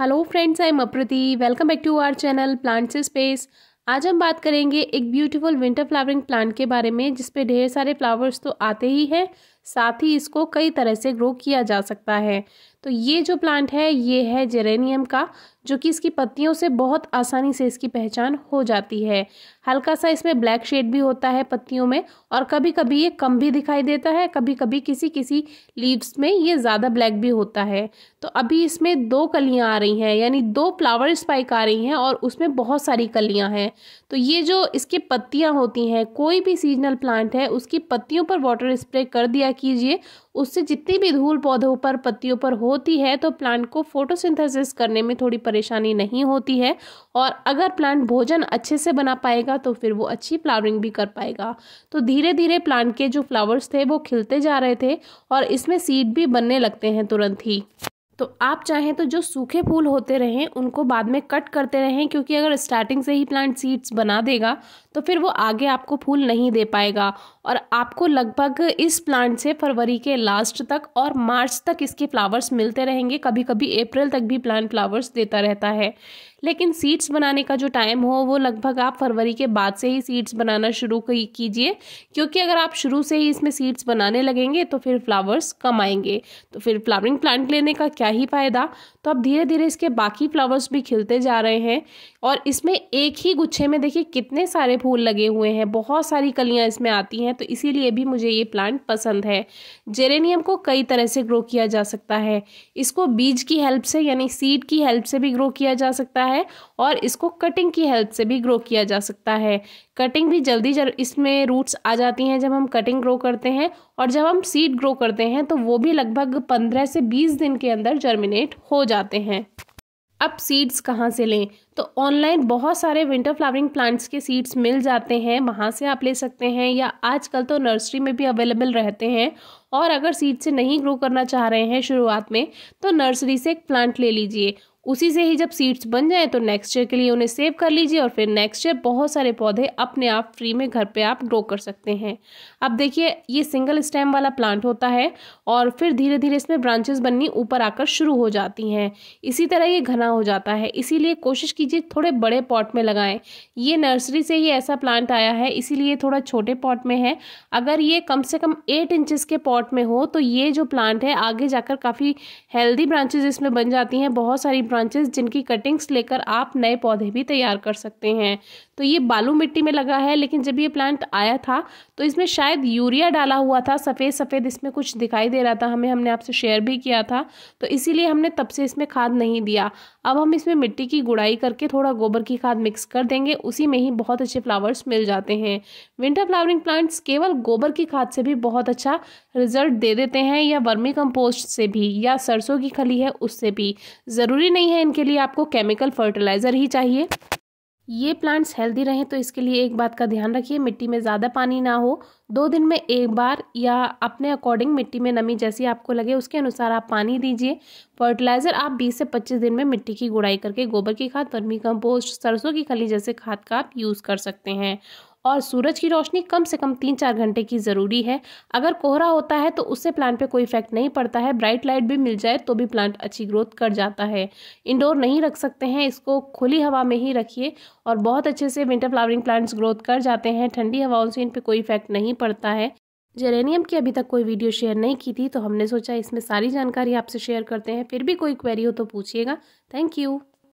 hello friends I am Aprati welcome back to our channel plants space आज हम बात करेंगे एक ब्यूटीफुल विंटर फ्लावरिंग प्लांट के बारे में जिसपे ढेर सारे फ्लावर्स तो आते ही हैं साथ ही इसको कई तरह से ग्रो किया जा सकता है तो ये जो प्लांट है ये है जेरेनियम का जो कि इसकी पत्तियों से बहुत आसानी से इसकी पहचान हो जाती है हल्का सा इसमें ब्लैक शेड भी होता है पत्तियों में और कभी कभी ये कम भी दिखाई देता है कभी कभी किसी किसी लीव्स में ये ज़्यादा ब्लैक भी होता है तो अभी इसमें दो कलियाँ आ रही हैं यानी दो फ्लावर स्पाइक आ रही हैं और उसमें बहुत सारी कलियाँ हैं तो ये जो इसकी पत्तियाँ होती हैं कोई भी सीजनल प्लांट है उसकी पत्तियों पर वाटर स्प्रे कर दिया कीजिए उससे जितनी भी धूल पौधों पर पत्तियों पर होती है तो प्लांट को फोटोसिंथेसिस करने में थोड़ी परेशानी नहीं होती है और अगर प्लांट भोजन अच्छे से बना पाएगा तो फिर वो अच्छी फ्लावरिंग भी कर पाएगा तो धीरे धीरे प्लांट के जो फ्लावर्स थे वो खिलते जा रहे थे और इसमें सीड भी बनने लगते हैं तुरंत ही तो आप चाहें तो जो सूखे फूल होते रहें उनको बाद में कट करते रहें क्योंकि अगर स्टार्टिंग से ही प्लांट सीड्स बना देगा तो फिर वो आगे आपको फूल नहीं दे पाएगा और आपको लगभग इस प्लांट से फरवरी के लास्ट तक और मार्च तक इसके फ्लावर्स मिलते रहेंगे कभी कभी अप्रैल तक भी प्लांट फ्लावर्स देता रहता है लेकिन सीड्स बनाने का जो टाइम हो वो लगभग आप फरवरी के बाद से ही सीड्स बनाना शुरू कीजिए क्योंकि अगर आप शुरू से ही इसमें सीड्स बनाने लगेंगे तो फिर फ्लावर्स कम आएंगे तो फिर फ्लावरिंग प्लांट लेने का क्या ही फ़ायदा तो अब धीरे धीरे इसके बाकी फ्लावर्स भी खिलते जा रहे हैं और इसमें एक ही गुच्छे में देखिए कितने सारे फूल लगे हुए हैं बहुत सारी कलियाँ इसमें आती हैं तो इसीलिए भी मुझे ये प्लांट पसंद है जेरेनियम को कई तरह से ग्रो किया जा सकता है इसको बीज की हेल्प से यानी सीड की हेल्प से भी ग्रो किया जा सकता है और इसको कटिंग की हेल्प से भी ग्रो किया जा सकता है कटिंग भी जल्दी जल इसमें रूट्स आ जाती हैं जब हम कटिंग ग्रो करते हैं और जब हम सीड ग्रो करते हैं तो वो भी लगभग पंद्रह से बीस दिन के अंदर जर्मिनेट हो जाते हैं अब सीड्स कहाँ से लें तो ऑनलाइन बहुत सारे विंटर फ्लावरिंग प्लांट्स के सीड्स मिल जाते हैं वहाँ से आप ले सकते हैं या आजकल तो नर्सरी में भी अवेलेबल रहते हैं और अगर सीड से नहीं ग्रो करना चाह रहे हैं शुरुआत में तो नर्सरी से एक प्लांट ले लीजिए उसी से ही जब सीड्स बन जाएँ तो नेक्स्ट ईयर के लिए उन्हें सेव कर लीजिए और फिर नेक्स्ट ईयर बहुत सारे पौधे अपने आप फ्री में घर पर आप ग्रो कर सकते हैं अब देखिए ये सिंगल स्टेम वाला प्लांट होता है और फिर धीरे धीरे इसमें ब्रांचेस बननी ऊपर आकर शुरू हो जाती हैं इसी तरह ये घना हो जाता है इसीलिए कोशिश कीजिए थोड़े बड़े पॉट में लगाएं ये नर्सरी से ही ऐसा प्लांट आया है इसीलिए थोड़ा छोटे पॉट में है अगर ये कम से कम एट इंचज के पॉट में हो तो ये जो प्लांट है आगे जाकर काफ़ी हेल्दी ब्रांचेज इसमें बन जाती हैं बहुत सारी ब्रांचेस जिनकी कटिंग्स लेकर आप नए पौधे भी तैयार कर सकते हैं तो ये बालू मिट्टी में लगा है लेकिन जब ये प्लांट आया था तो इसमें शायद यूरिया डाला हुआ था सफ़ेद सफ़ेद इसमें कुछ दिखाई दे रहा था हमें हमने आपसे शेयर भी किया था तो इसीलिए हमने तब से इसमें खाद नहीं दिया अब हम इसमें मिट्टी की गुड़ाई करके थोड़ा गोबर की खाद मिक्स कर देंगे उसी में ही बहुत अच्छे फ्लावर्स मिल जाते हैं विंटर फ्लावरिंग प्लांट्स केवल गोबर की खाद से भी बहुत अच्छा रिजल्ट दे देते हैं या वर्मी कंपोस्ट से भी या सरसों की खली है उससे भी ज़रूरी नहीं है इनके लिए आपको केमिकल फर्टिलाइज़र ही चाहिए ये प्लांट्स हेल्दी रहें तो इसके लिए एक बात का ध्यान रखिए मिट्टी में ज़्यादा पानी ना हो दो दिन में एक बार या अपने अकॉर्डिंग मिट्टी में नमी जैसी आपको लगे उसके अनुसार आप पानी दीजिए फर्टिलाइज़र आप 20 से 25 दिन में मिट्टी की गुड़ाई करके गोबर की खाद वर्मी कंपोस्ट सरसों की खली जैसे खाद का आप यूज़ कर सकते हैं और सूरज की रोशनी कम से कम तीन चार घंटे की ज़रूरी है अगर कोहरा होता है तो उससे प्लांट पे कोई इफेक्ट नहीं पड़ता है ब्राइट लाइट भी मिल जाए तो भी प्लांट अच्छी ग्रोथ कर जाता है इंडोर नहीं रख सकते हैं इसको खुली हवा में ही रखिए और बहुत अच्छे से विंटर फ्लावरिंग प्लांट्स ग्रोथ कर जाते हैं ठंडी हवाओं से इन पर कोई इफेक्ट नहीं पड़ता है जेरेनियम की अभी तक कोई वीडियो शेयर नहीं की थी तो हमने सोचा इसमें सारी जानकारी आपसे शेयर करते हैं फिर भी कोई क्वेरी हो तो पूछिएगा थैंक यू